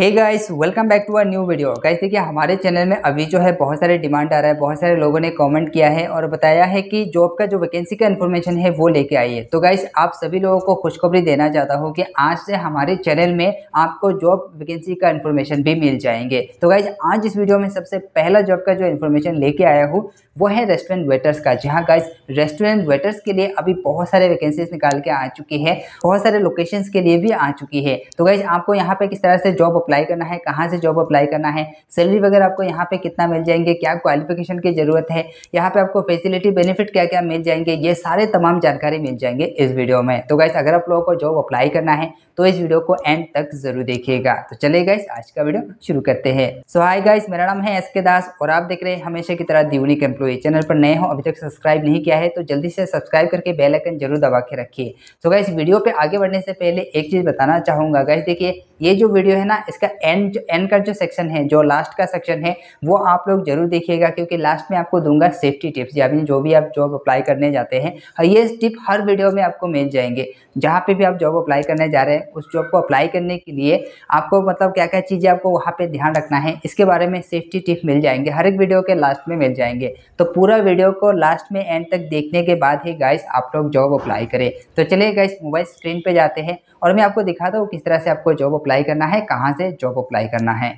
hey guys welcome back to our new video guys देखिए हमारे channel में अभी जो है बहुत सारे डिमांड आ रहा है बहुत सारे लोगों ने कमेंट किया है और बताया है कि जॉब का जो वैकेंसी का इन्फॉर्मेशन है वो लेके आई है तो गाइस आप सभी लोगों को खुशखबरी देना चाहता हूँ कि आज से हमारे चैनल में आपको जॉब वैकेंसी का इन्फॉर्मेशन भी मिल जाएंगे तो गाइज आज इस वीडियो में सबसे पहला जॉब का जो इन्फॉर्मेशन लेके आया हूँ वो है रेस्टोरेंट वेटर्स का जहाँ गाइज रेस्टोरेंट वेटर्स के लिए अभी बहुत सारे वैकेंसीज निकाल के आ चुकी है बहुत सारे लोकेशन के लिए भी आ चुकी है तो गाइज आपको यहाँ पे किस तरह से जॉब अप्लाई करना है कहाँ से जॉब अप्लाई करना है सैलरी वगैरह आपको यहाँ पे कितना मिल जाएंगे क्या क्वालिफिकेशन की ज़रूरत है यहाँ पे आपको फैसिलिटी बेनिफिट क्या क्या मिल जाएंगे ये सारे तमाम जानकारी मिल जाएंगे इस वीडियो में तो गाइस अगर आप लोगों को जॉब अप्लाई करना है तो इस वीडियो को एंड तक जरूर देखिएगा तो चले गाइस आज का वीडियो शुरू करते हैं सो हाई गाइस मेरा नाम है एस के दास और आप देख रहे हैं हमेशा की तरह दिवनिक एम्प्लॉय चैनल पर नए हो अभी तक सब्सक्राइब नहीं किया है तो जल्दी से सब्सक्राइब करके बेलाइकन जरूर दबा के रखिए तो गाइस वीडियो पर आगे बढ़ने से पहले एक चीज़ बताना चाहूँगा गाइस देखिए ये जो वीडियो है ना इसका एंड एंड का जो सेक्शन है जो लास्ट का सेक्शन है वो आप लोग जरूर देखिएगा क्योंकि लास्ट में आपको दूंगा सेफ्टी टिप्स यानी जो भी आप जॉब अप्लाई करने जाते हैं और ये टिप हर वीडियो में आपको मिल जाएंगे जहाँ पे भी आप जॉब अप्लाई करने जा रहे हैं उस जॉब को अप्लाई करने के लिए आपको मतलब क्या क्या चीज़ें आपको वहाँ पर ध्यान रखना है इसके बारे में सेफ्टी टिप मिल जाएंगे हर एक वीडियो के लास्ट में मिल जाएंगे तो पूरा वीडियो को लास्ट में एंड तक देखने के बाद ही गाइस आप लोग जॉब अप्लाई करें तो चलिए गाइस मोबाइल स्क्रीन पर जाते हैं और मैं आपको दिखाता हूँ किस तरह से आपको जॉब अप्लाई करना है कहाँ से जॉब अप्लाई करना है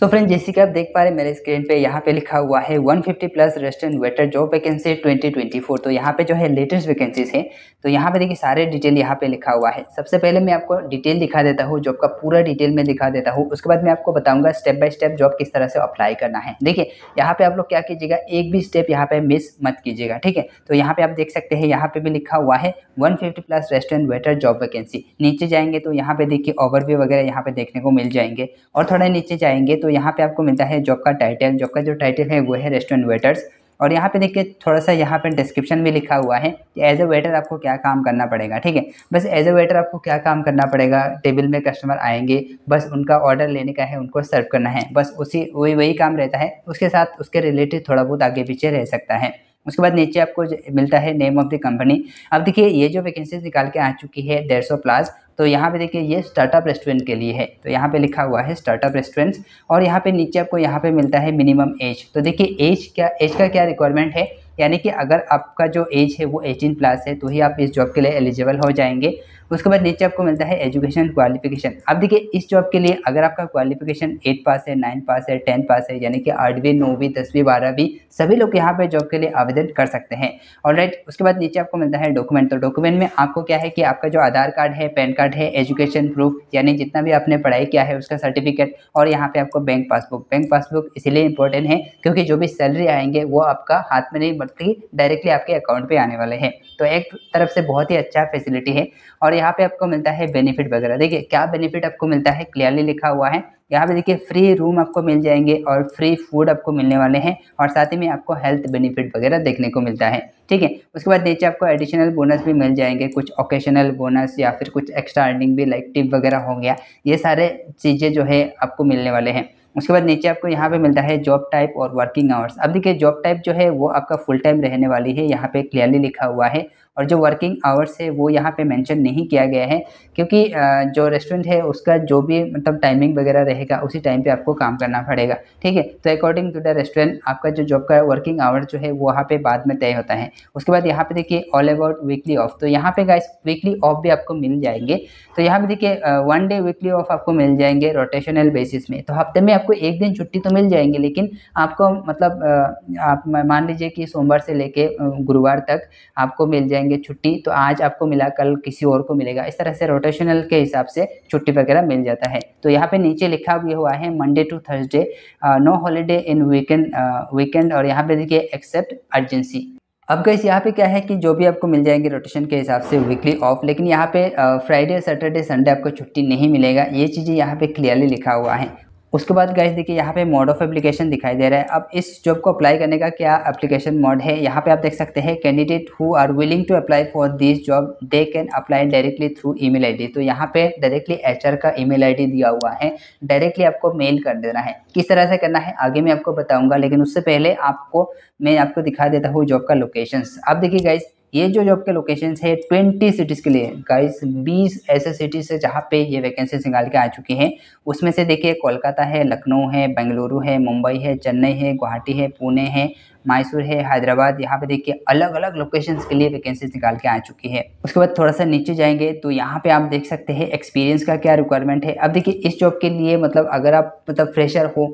सो फ्रेंड जैसे कि आप देख पा रहे हैं मेरे स्क्रीन पे यहाँ पे लिखा हुआ है 150 plus restaurant waiter job vacancy 2024 तो यहाँ पे जो है लेटेस्ट वैकेंसीज है तो यहाँ पे देखिए सारे डिटेल यहाँ पे लिखा हुआ है सबसे पहले मैं आपको डिटेल दिखा देता हूँ जॉब का पूरा डिटेल में दिखा देता हूँ उसके बाद मैं आपको बताऊंगा स्टेप बाय स्टेप जॉब किस तरह से अप्लाई करना है देखिए यहाँ पे आप लोग क्या कीजिएगा एक भी स्टेप यहाँ पे मिस मत कीजिएगा ठीक है तो यहाँ पे आप देख सकते हैं यहाँ पे भी लिखा हुआ है one plus restaurant waiter job vacancy नीचे जाएंगे तो यहाँ पे देखिए ओवरव्यू वगैरह यहाँ पे देखने को मिल जाएंगे और थोड़ा नीचे जाएंगे तो तो यहाँ पे आपको मिलता है जॉब का टाइटल जॉब का जो टाइटल है वो है रेस्टोरेंट वेटर्स और यहाँ पे देखिए थोड़ा सा यहाँ पर डिस्क्रिप्शन में लिखा हुआ है कि एज अ वेटर आपको क्या काम करना पड़ेगा ठीक है बस एज अ वेटर आपको क्या काम करना पड़ेगा टेबल में कस्टमर आएंगे बस उनका ऑर्डर लेने का है उनको सर्व करना है बस उसी वही वही काम रहता है उसके साथ उसके रिलेटेड थोड़ा बहुत आगे पीछे रह सकता है उसके बाद नीचे आपको मिलता है नेम ऑफ द कंपनी अब देखिए ये जो वैकेंसीज निकाल के आ चुकी है डेढ़ सौ प्लस तो यहाँ पे देखिए ये स्टार्टअप रेस्टोरेंट के लिए है तो यहाँ पे लिखा हुआ है स्टार्टअप रेस्टोरेंट्स और यहाँ पे नीचे आपको यहाँ पे मिलता है मिनिमम एज तो देखिए एज क्या एज का क्या रिक्वायरमेंट है यानी कि अगर आपका जो एज है वो 18 प्लस है तो ही आप इस जॉब के लिए एलिजिबल हो जाएंगे उसके बाद नीचे आपको मिलता है एजुकेशन क्वालिफिकेशन अब देखिए इस जॉब के लिए अगर आपका क्वालिफिकेशन एट पास है नाइन पास है टेन पास है यानी कि आठवीं नौवीं दसवीं बारहवीं सभी लोग यहाँ पर जॉब के लिए आवेदन कर सकते हैं और उसके बाद नीचे आपको मिलता है डॉक्यूमेंट तो डॉक्यूमेंट में आपको क्या है कि आपका जो आधार कार्ड है पैन कार्ड है एजुकेशन प्रूफ यानी जितना भी आपने पढ़ाई किया है उसका सर्टिफिकेट और यहाँ पर आपको बैंक पासबुक बैंक पासबुक इसीलिए इंपॉर्टेंट है क्योंकि जो भी सैलरी आएंगे वो आपका हाथ में नहीं बढ़ती डायरेक्टली आपके अकाउंट पर आने वाले हैं तो एक तरफ से बहुत ही अच्छा फैसिलिटी है और यहाँ पे आपको मिलता है बेनिफिट वगैरह देखिए क्या बेनिफिट आपको मिलता है क्लियरली लिखा हुआ है यहाँ पे देखिए फ्री रूम आपको मिल जाएंगे और फ्री फूड आपको मिलने वाले हैं और साथ ही में आपको हेल्थ बेनिफिट वगैरह देखने को मिलता है ठीक है उसके बाद नीचे आपको एडिशनल बोनस भी मिल जाएंगे कुछ ओकेशनल बोनस या फिर कुछ एक्स्ट्रा अर्निंग भी लाइक टिप वगैरह हो गया ये सारे चीज़ें जो है आपको मिलने वाले हैं उसके बाद नीचे आपको यहाँ पे मिलता है जॉब टाइप और वर्किंग आवर्स अब देखिए जॉब टाइप जो है वो आपका फुल टाइम रहने वाली है यहाँ पे क्लियरली लिखा हुआ है और जो वर्किंग आवर्स है वो यहाँ पे मेंशन नहीं किया गया है क्योंकि जो रेस्टोरेंट है उसका जो भी मतलब टाइमिंग वगैरह रहेगा उसी टाइम पे आपको काम करना पड़ेगा ठीक है तो अकॉर्डिंग टू द रेस्टोरेंट आपका जो जॉब का वर्किंग आवर्स जो है वो वहाँ पे बाद में तय होता है उसके बाद यहाँ पे देखिए ऑल अबाउट वीकली ऑफ तो यहाँ पे गाइस वीकली ऑफ भी आपको मिल जाएंगे तो यहाँ पे देखिए वन डे वीकली ऑफ आपको मिल जाएंगे रोटेशनल बेसिस में तो हफ्ते में आपको एक दिन छुट्टी तो मिल जाएंगे लेकिन आपको मतलब आप मान लीजिए कि सोमवार से लेके गुरुवार तक आपको मिल जाएंगे जाएंगे छुट्टी तो आज आपको मिला कल किसी और को मिलेगा इस तरह से रोटेशनल के हिसाब से छुट्टी वगैरह मिल जाता है तो यहाँ पे नीचे लिखा भी हुआ है Monday to Thursday no holiday in weekend weekend और यहाँ पे देखिए एक्सेप्ट अर्जेंसी अब गई यहाँ पे क्या है कि जो भी आपको मिल जाएंगे रोटेशन के हिसाब से वीकली ऑफ लेकिन यहाँ पे फ्राइडे सैटरडे संडे आपको छुट्टी नहीं मिलेगा ये चीज़ें यहाँ पे क्लियरली लिखा हुआ है उसके बाद गैस देखिए यहाँ पे मोड ऑफ एप्लीकेशन दिखाई दे रहा है अब इस जॉब को अप्लाई करने का क्या एप्लीकेशन मोड है यहाँ पे आप देख सकते हैं candidate who are willing to apply for this job they can apply directly through email ID तो यहाँ पे डायरेक्टली एचआर का ईमेल आईडी दिया हुआ है डायरेक्टली आपको मेल कर देना है किस तरह से करना है आगे मैं आपको बताऊँगा लेकिन उससे पहले आपको मैं आपको दिखा देता हूँ जॉब का लोकेशन अब देखिए गाइज ये जो जॉब के लोकेशन है ट्वेंटी सिटीज़ के लिए गाइस बीस ऐसे सिटीज़ है जहाँ पे ये वैकेंसी निकाल के आ चुकी हैं उसमें से देखिए कोलकाता है लखनऊ है बेंगलुरु है मुंबई है चेन्नई है गुवाहाटी है पुणे है मैसूर है हैदराबाद यहाँ पे देखिए अलग अलग लोकेशंस के लिए वैकेंसीज निकाल के आ चुकी है उसके बाद थोड़ा सा नीचे जाएंगे तो यहाँ पे आप देख सकते हैं एक्सपीरियंस का क्या रिक्वायरमेंट है अब देखिए इस जॉब के लिए मतलब अगर आप मतलब फ्रेशर हो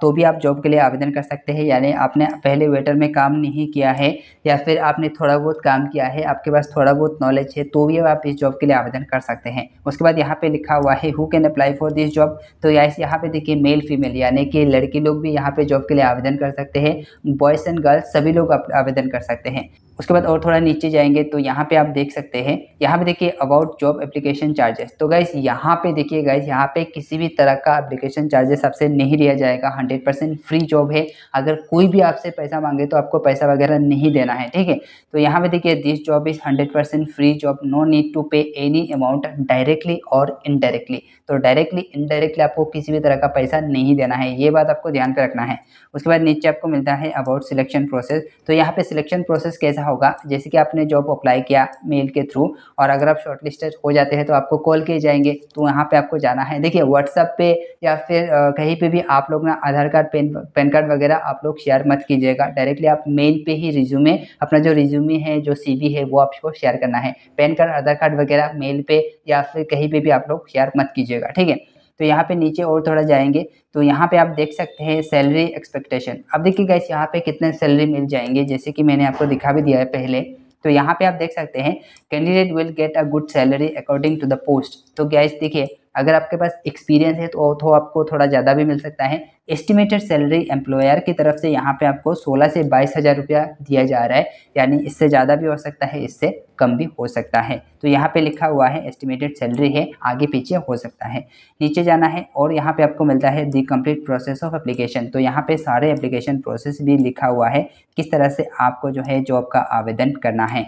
तो भी आप जॉब के लिए आवेदन कर सकते हैं यानी आपने पहले वेटर में काम नहीं किया है या फिर आपने थोड़ा बहुत काम किया है आपके पास थोड़ा बहुत नॉलेज है तो भी आप इस जॉब के लिए आवेदन कर सकते हैं उसके बाद यहाँ पे लिखा हुआ है who can apply for this job तो यहाँ पे देखिए मेल फीमेल यानी कि लड़के लोग भी यहाँ पे जॉब के लिए आवेदन कर सकते हैं बॉयज़ एंड गर्ल्स सभी लोग आवेदन कर सकते हैं उसके बाद और थोड़ा नीचे जाएंगे तो यहाँ पे आप देख सकते हैं यहाँ पे देखिए अबाउट जॉब एप्लीकेशन चार्जेस तो गाइज यहाँ पे देखिए गाइज यहाँ पे किसी भी तरह का एप्लीकेशन चार्जेस आपसे नहीं लिया जाएगा 100 परसेंट फ्री जॉब है अगर कोई भी आपसे पैसा मांगे तो आपको पैसा वगैरह नहीं देना है ठीक है तो यहाँ पे देखिए this job is hundred free job no need to pay any amount directly और इनडायरेक्टली तो डायरेक्टली इनडायरेक्टली आपको किसी भी तरह का पैसा नहीं देना है ये बात आपको ध्यान पर रखना है उसके बाद नीचे आपको मिलता है अबाउट सिलेक्शन प्रोसेस तो यहाँ पे सिलेक्शन प्रोसेस कैसा होगा जैसे कि आपने जॉब अप्लाई किया मेल के थ्रू और अगर आप शॉर्टलिस्टेड हो जाते हैं तो आपको कॉल किए जाएंगे तो यहाँ पे आपको जाना है देखिए व्हाट्सअप पे या फिर कहीं पे भी आप लोग ना Aadhaar card pen PAN card वगैरह आप लोग शेयर मत कीजिएगा डायरेक्टली आप मेल पर ही रिज्यूमे अपना जो रिज्यूमे है जो सी है वो आपको शेयर करना है पैन कार्ड आधार कार्ड वगैरह मेल पर या फिर कहीं पर भी आप लोग शेयर मत कीजिएगा ठीक है तो यहाँ पे नीचे और थोड़ा जाएंगे तो यहाँ पे आप देख सकते हैं सैलरी एक्सपेक्टेशन अब देखिए गैस यहाँ पे कितने सैलरी मिल जाएंगे जैसे कि मैंने आपको दिखा भी दिया है पहले तो यहाँ पे आप देख सकते हैं candidate will get a good salary according to the post तो गैस देखिए अगर आपके पास एक्सपीरियंस है तो तो आपको थोड़ा ज़्यादा भी मिल सकता है एस्टिमेटेड सैलरी एम्प्लॉयर की तरफ से यहाँ पे आपको 16 से बाईस हज़ार रुपया दिया जा रहा है यानी इससे ज़्यादा भी हो सकता है इससे कम भी हो सकता है तो यहाँ पे लिखा हुआ है एस्टिमेटेड सैलरी है आगे पीछे हो सकता है नीचे जाना है और यहाँ पे आपको मिलता है the complete process of application तो यहाँ पे सारे एप्लीकेशन प्रोसेस भी लिखा हुआ है किस तरह से आपको जो है जॉब का आवेदन करना है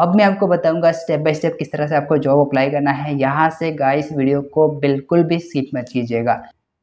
अब मैं आपको बताऊंगा स्टेप बाय स्टेप किस तरह से आपको जॉब अप्लाई करना है यहाँ से गाइस वीडियो को बिल्कुल भी स्किप मत कीजिएगा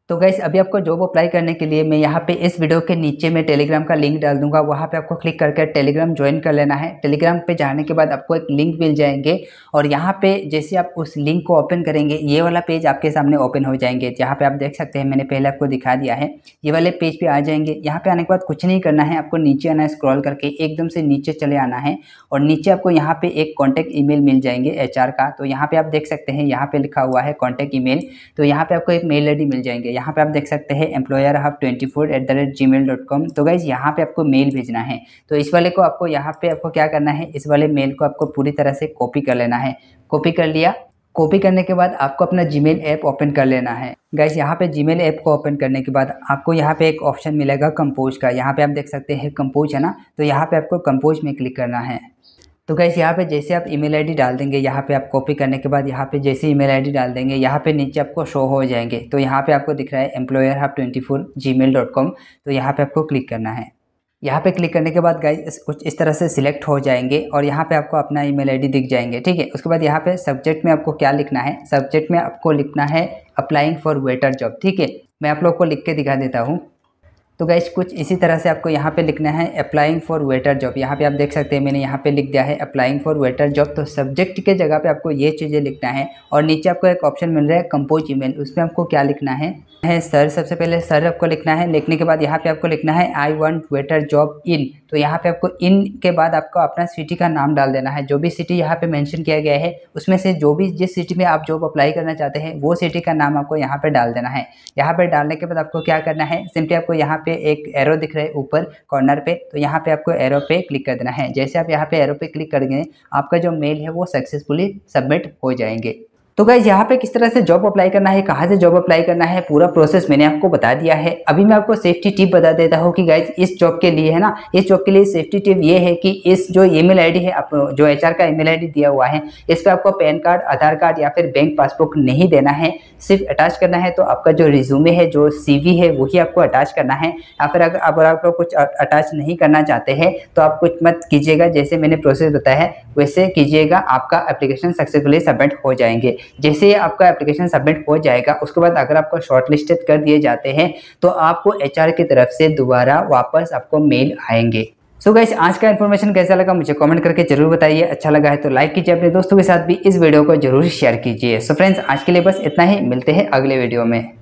तो गैस अभी आपको जॉब अप्लाई करने के लिए मैं यहाँ पे इस वीडियो के नीचे में टेलीग्राम का लिंक डाल दूंगा वहाँ पे आपको क्लिक करके टेलीग्राम ज्वाइन कर लेना है टेलीग्राम पे जाने के बाद आपको एक लिंक मिल जाएंगे और यहाँ पे जैसे आप उस लिंक को ओपन करेंगे ये वाला पेज आपके सामने ओपन हो जाएंगे यहाँ पर आप देख सकते हैं मैंने पहले आपको दिखा दिया है ये वाले पेज पर आ जाएंगे यहाँ पर आने के बाद कुछ नहीं करना है आपको नीचे आना है स्क्रॉल करके एकदम से नीचे चले आना है और नीचे आपको यहाँ पर एक कॉन्टैक्ट ई मिल जाएंगे एच का तो यहाँ पर आप देख सकते हैं यहाँ पर लिखा हुआ है कॉन्टैक्ट ई तो यहाँ पर आपको एक मेल आई मिल जाएंगे यहाँ पे आप देख सकते हैं employer hub twenty four at the rate Gmail dot com तो गाइज यहाँ पे आपको मेल भेजना है तो इस वाले को आपको यहाँ पे आपको क्या करना है इस वाले मेल को आपको पूरी तरह से कॉपी कर लेना है कॉपी कर लिया कॉपी करने के बाद आपको अपना मेल ऐप ओपन कर लेना है गाइज यहाँ पे मेल ऐप को ओपन करने के बाद आपको यहाँ पे एक ऑप्शन मिलेगा कंपोज का यहाँ पे आप देख सकते हैं कंपोज है ना तो यहाँ पे आपको कंपोज में क्लिक करना है तो गैस यहाँ पे जैसे आप ईमेल आईडी डाल देंगे यहाँ पे आप कॉपी करने के बाद यहाँ पे जैसे ईमेल आईडी डाल देंगे यहाँ पे नीचे आपको शो हो जाएंगे तो यहाँ पे आपको दिख रहा है employer half twenty four Gmail dot com तो यहाँ पे आपको क्लिक करना है यहाँ पे क्लिक करने के बाद गाइज कुछ इस तरह से सिलेक्ट हो जाएंगे और यहाँ पे आपको अपना ईमेल आईडी दिख जाएंगे ठीक है उसके बाद यहाँ पे सब्जेक्ट में आपको क्या लिखना है सब्जेक्ट में आपको लिखना है अप्लाइंग फॉर वेटर जॉब ठीक है मैं आप लोग को लिख के दिखा देता हूँ तो गैस कुछ इसी तरह से आपको यहाँ पे लिखना है अप्लाइंग फॉर वेटर जॉब यहाँ पे आप देख सकते हैं मैंने यहाँ पे लिख दिया है अप्लाइंग फॉर वेटर जॉब तो सब्जेक्ट के जगह पे आपको ये चीज़ें लिखना है और नीचे आपको एक ऑप्शन मिल रहा है कंपोज ईमेल उसमें आपको क्या लिखना है है सर सबसे पहले सर आपको लिखना है लिखने के बाद यहाँ पे आपको लिखना है I want waiter job in तो यहाँ पे आपको इन के बाद आपको अपना सिटी का नाम डाल देना है जो भी सिटी यहाँ पे मेंशन किया गया है उसमें से जो भी जिस सिटी में आप जॉब अप्लाई करना चाहते हैं वो सिटी का नाम आपको यहाँ पे डाल देना है यहाँ पे डालने के बाद आपको क्या करना है सिंपली आपको यहाँ पे एक एरो दिख रहा है ऊपर कॉर्नर पे तो यहाँ पे आपको एरो पे क्लिक कर देना है जैसे आप यहाँ पे एरो पे क्लिक कर गए आपका जो मेल है वो सक्सेसफुली सबमिट हो जाएंगे तो गाइज यहाँ पे किस तरह से जॉब अप्लाई करना है कहाँ से जॉब अप्लाई करना है पूरा प्रोसेस मैंने आपको बता दिया है अभी मैं आपको सेफ्टी टिप बता देता हूँ कि गाइज इस जॉब के लिए है ना इस जॉब के लिए सेफ्टी टिप ये है कि इस जो ईमेल आईडी है आप जो एचआर का ईमेल आईडी दिया हुआ है इस पर आपको पैन कार्ड आधार कार्ड या फिर बैंक पासबुक नहीं देना है सिर्फ अटैच करना है तो आपका जो रिज्यूमे है जो वी है वही आपको अटैच करना है या फिर अगर अगर आपको कुछ अटैच नहीं करना चाहते हैं तो आप कुछ मत कीजिएगा जैसे मैंने प्रोसेस बताया है वैसे कीजिएगा आपका एप्लीकेशन सक्सेसफुली सबमिट हो जाएंगे जैसे आपका एप्लीकेशन सबमिट हो जाएगा उसके बाद अगर आपको शॉर्टलिस्टेड कर दिए जाते हैं तो आपको एच की तरफ से दोबारा वापस आपको मेल आएंगे सो so गैस आज का इन्फॉर्मेशन कैसा लगा मुझे कमेंट करके जरूर बताइए अच्छा लगा है तो लाइक कीजिए अपने दोस्तों के साथ भी इस वीडियो को जरूर शेयर कीजिए सो फ्रेंड्स आज के लिए बस इतना ही मिलते हैं अगले वीडियो में